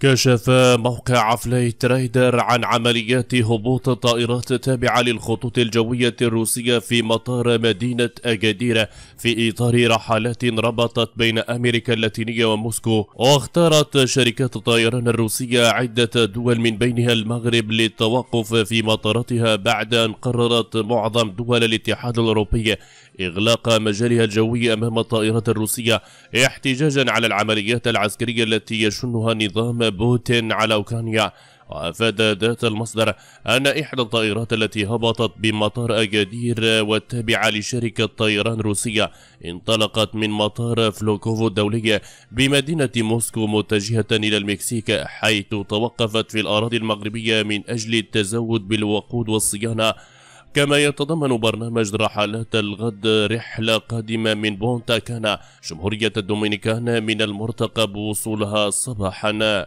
كشف موقع فلاي تريدر عن عمليات هبوط الطائرات التابعة للخطوط الجوية الروسية في مطار مدينة أجادير في إطار رحلات ربطت بين أمريكا اللاتينية وموسكو واختارت شركات الطيران الروسية عدة دول من بينها المغرب للتوقف في مطاراتها بعد أن قررت معظم دول الاتحاد الأوروبي إغلاق مجالها الجوي أمام الطائرات الروسية احتجاجا على العمليات العسكرية التي يشنها نظام بوتين على أوكرانيا وأفاد ذات المصدر أن إحدى الطائرات التي هبطت بمطار أجادير والتابعة لشركة طيران روسية انطلقت من مطار فلوكوفو الدولي بمدينة موسكو متجهة إلى المكسيك حيث توقفت في الأراضي المغربية من أجل التزود بالوقود والصيانة كما يتضمن برنامج رحلات الغد رحلة قادمة من بونتا كانا جمهورية الدومينيكان من المرتقب وصولها صباحا